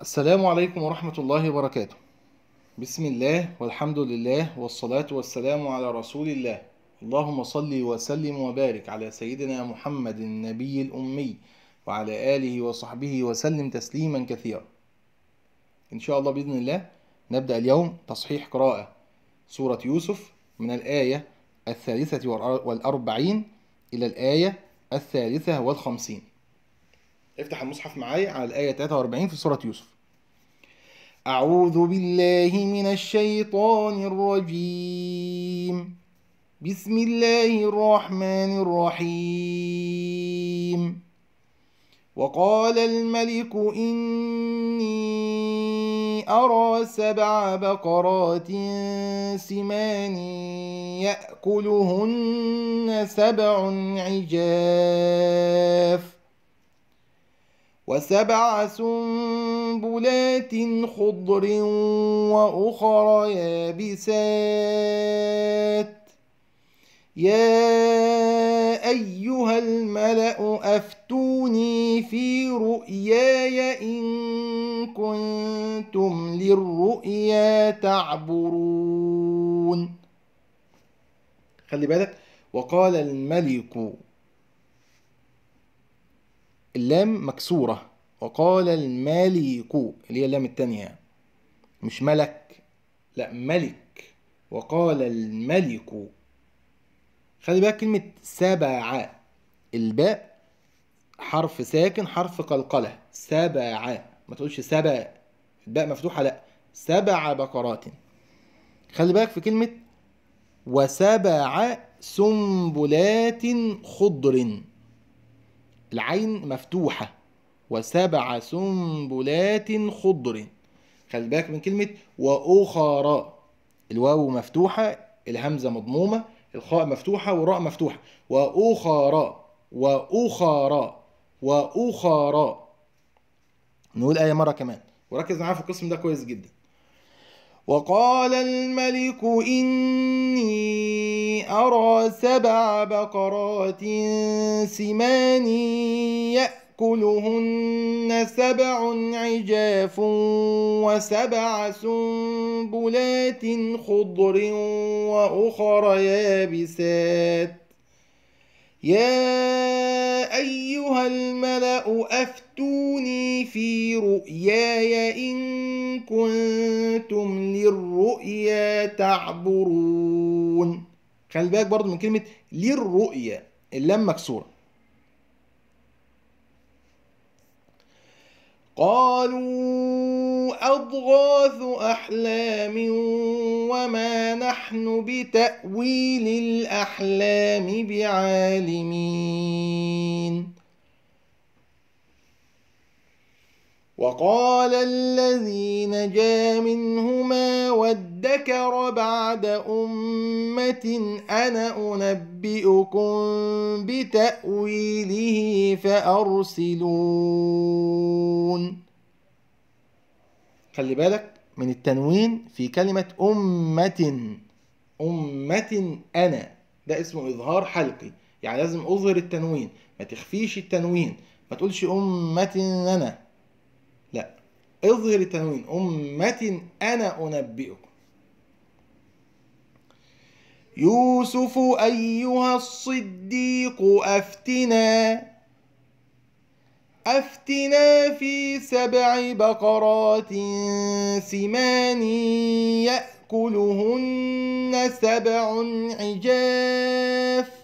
السلام عليكم ورحمة الله وبركاته بسم الله والحمد لله والصلاة والسلام على رسول الله اللهم صل وسلم وبارك على سيدنا محمد النبي الأمي وعلى آله وصحبه وسلم تسليما كثيرا إن شاء الله بإذن الله نبدأ اليوم تصحيح قراءة سورة يوسف من الآية الثالثة والأربعين إلى الآية الثالثة والخمسين افتح المصحف معايا على الآية 43 في سورة يوسف أعوذ بالله من الشيطان الرجيم بسم الله الرحمن الرحيم وقال الملك إني أرى سبع بقرات سمان يأكلهن سبع عجاف وسبع سنبلات خضر وأخر يابسات يا أيها الملأ أفتوني في رؤياي إن كنتم للرؤيا تعبرون خلي بالك وقال الملك اللام مكسورة وقال الملك اللي هي اللام التانية مش ملك لا ملك وقال الملك خلي بالك كلمة سبعة الباء حرف ساكن حرف قلقلة سبعة ما تقولش سبع الباء مفتوحة لا سبع بقرات خلي بالك في كلمة وسبع سنبلات خضر العين مفتوحة وسبع سنبلات خضر خلي بالك من كلمة وأخرى الواو مفتوحة الهمزة مضمومة الخاء مفتوحة والراء مفتوحة وأخرى وأخرى وأخرى نقول آية مرة كمان وركز معايا في القسم ده كويس جدا وقال الملك إني أرى سبع بقرات سمان يأكلهن سبع عجاف وسبع سنبلات خضر وأخر يابسات يا أيها الملأ أفتوني في رؤياي إن كنت للرؤيا تعبرون خلي بالك برضو من كلمة للرؤيا اللام مكسورة قالوا أضغاث أحلام وما نحن بتأويل الأحلام بعالمين وقال الذي نجا منهما وادكر بعد أمة أنا أنبئكم بتأويله فأرسلون خلي بالك من التنوين في كلمة أمة أمة أنا ده اسمه إظهار حلقي يعني لازم أظهر التنوين ما تخفيش التنوين ما تقولش أمة أنا اظهر التنوين أمة أنا أنبئكم يوسف أيها الصديق أفتنا أفتنا في سبع بقرات سمان يأكلهن سبع عجاف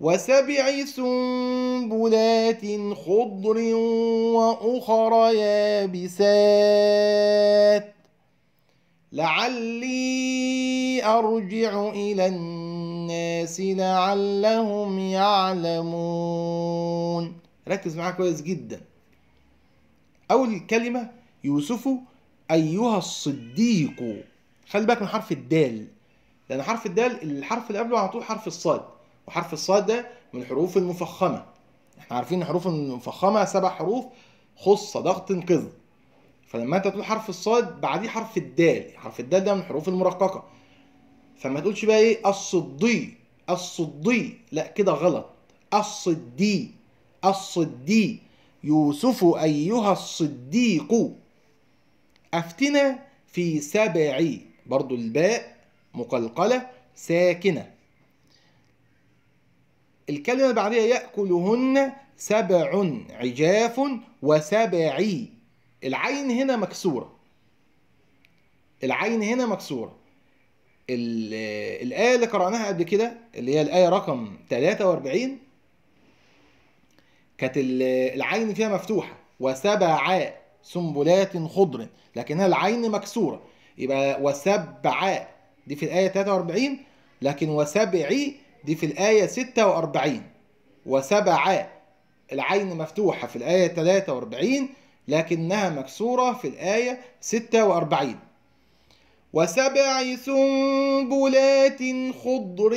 وسبع سنبلات خضر واخر يابسات لعلي ارجع الى الناس لعلهم يعلمون ركز معايا كويس جدا اول كلمه يوسف ايها الصديق خلي بالك من حرف الدال لان حرف الدال الحرف اللي قبله على طول حرف الصاد وحرف الصاد ده من الحروف المفخمة احنا عارفين الحروف المفخمة سبع حروف خص ضغط انقذ فلما انت تقول حرف الصاد بعديه حرف الدال حرف الدال ده من الحروف المرققة فما تقولش بقى ايه الصدي الصدي لا كده غلط الصدي الصدي يوسف أيها الصديق أفتنا في سبع برضو الباء مقلقلة ساكنة الكلمة اللي بعدها يأكلهن سبع عجاف وسبعي العين هنا مكسورة العين هنا مكسورة الآية اللي قرأناها قبل كده اللي هي الآية رقم 43 كانت العين فيها مفتوحة وسبع سنبلات خضر لكنها العين مكسورة يبقى وسبع دي في الآية 43 لكن وسبعي دي في الآية 46 وسبعة العين مفتوحة في الآية 43 لكنها مكسورة في الآية 46 وسبع سنبلات خضر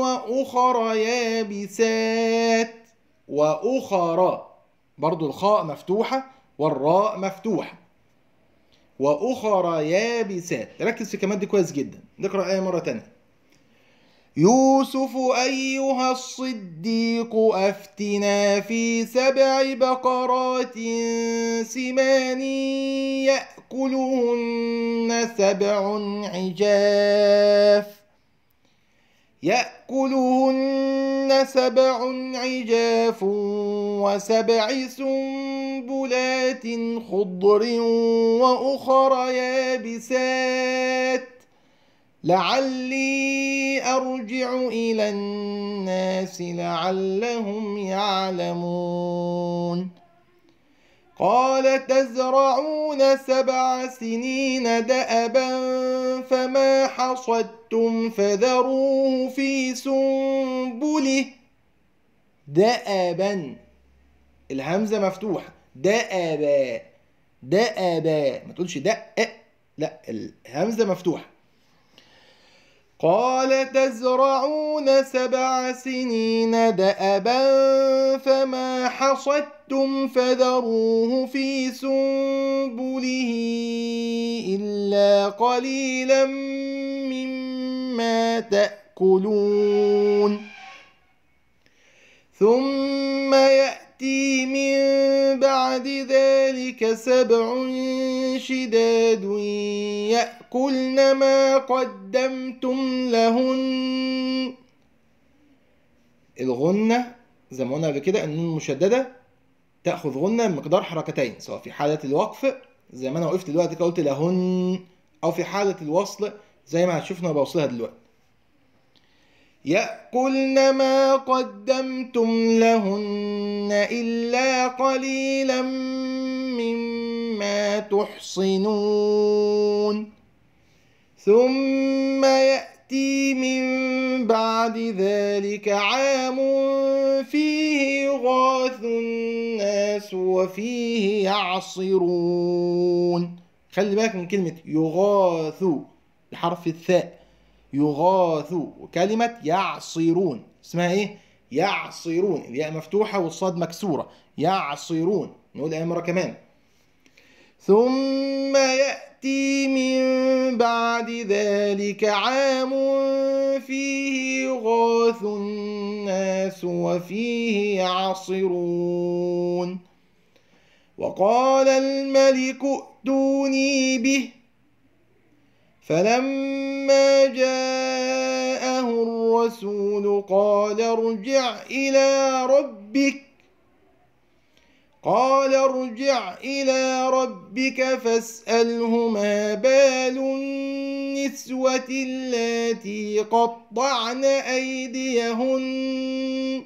وأخر يابسات وأخر برضو الخاء مفتوحة والراء مفتوحة وأخر يابسات ركز في الكلمات دي كويس جدا نقرأ الآية مرة تانية يوسف أيها الصديق أفتنا في سبع بقرات سمان يأكلهن سبع عجاف يأكلهن سبع عجاف وسبع سنبلات خضر وأخر يابسات لعلي أرجع إلى الناس لعلهم يعلمون قال تزرعون سبع سنين دأبا فما حصدتم فذروه في سنبله دأبا الهمزة مفتوحة دأبا دأبا ما تقولش دأ لا الهمزة مفتوحة قال تزرعون سبع سنين دأبا فما حصدتم فذروه في سنبله إلا قليلا مما تأكلون ثم يأتي من بعد ذلك سبع شداد يأكلن ما قدمتم أحسنتم لهن الغنة زي ما قلنا قبل كده النون المشددة تأخذ غنة بمقدار حركتين سواء في حالة الوقف زي ما أنا وقفت دلوقتي كده قلت لهن أو في حالة الوصل زي ما هتشوفنا بوصلها دلوقتي يأكلن ما قدمتم لهن إلا قليلا مما تحصنون ثم يأتي من بعد ذلك عام فيه يغاث الناس وفيه يعصرون خلي بالك من كلمة يغاث بحرف الثاء يغاث وكلمة يعصرون اسمها ايه؟ يعصرون الياء مفتوحة والصاد مكسورة يعصرون نقول ايه مرة كمان ثم يأتي من بعد ذلك عام فيه يغاث الناس وفيه يعصرون وقال الملك ائتوني به فلما جاءه الرسول قال ارجع إلى ربك قال ارجع إلى ربك فاسأله ما بال النسوة التي قطعن أيديهن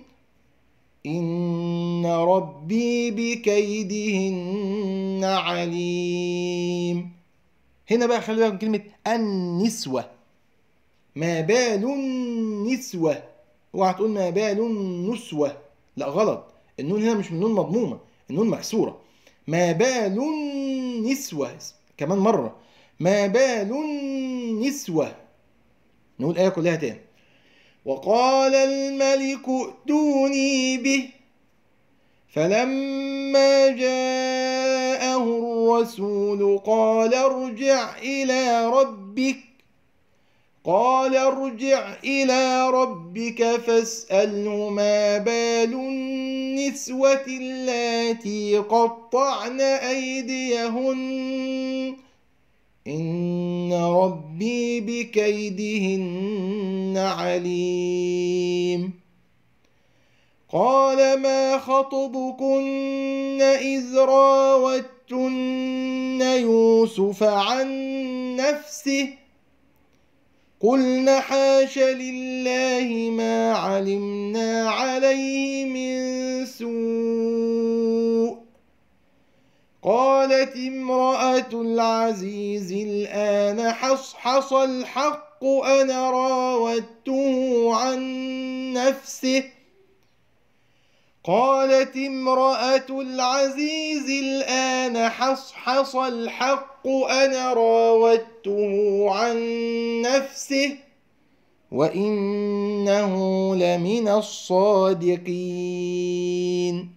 إن ربي بكيدهن عليم هنا بقى خلي بالك كلمة النسوة ما بال النسوة اوعى تقول ما بال النسوة لا غلط النون هنا مش من نون مضمومه النون محسورة ما بال النسوة كمان مرة ما بال النسوة نقول الآية كلها تاني وقال الملك ائتوني به فلما جاءه الرسول قال ارجع إلى ربك قال ارجع إلى ربك فاسأله ما بال النسوة اللاتي قطعن أيديهن إن ربي بكيدهن عليم قال ما خطبكن إذ راوتن يوسف عن نفسه قلنا حاش لله ما علمنا عليه من سوء قالت امرأة العزيز الآن حصحص الحق أنا راودته عن نفسه قالت امرأة العزيز الآن حصحص الحق أنا راودته عن نفسه وإنه لمن الصادقين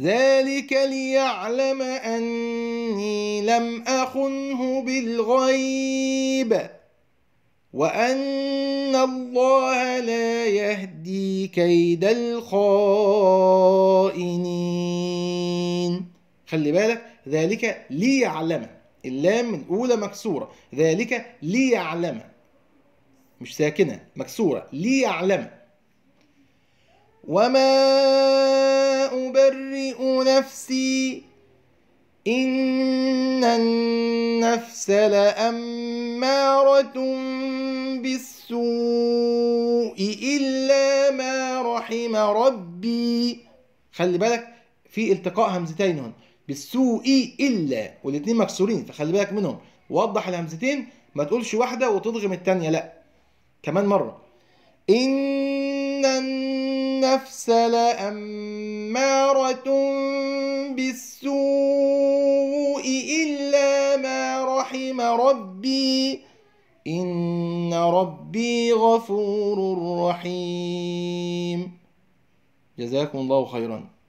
ذلك ليعلم أني لم أخنه بالغيب وأن الله لا يهدي كيد الخائنين خلي بالك ذلك ليعلم اللام الأولى مكسورة ذلك ليعلم مش ساكنة مكسورة ليعلم وما أبرئ نفسي إن النفس لأمارة السوء إلا ما رحم ربي خلي بالك في التقاء همزتين هنا بالسوء إلا والاتنين مكسورين فخلي بالك منهم وضح الهمزتين ما تقولش واحدة وتضغم التانية لأ كمان مرة إن النفس لأمارة بالسوء إلا ما رحم ربي إن ربي غفور رحيم جزاكم الله خيرا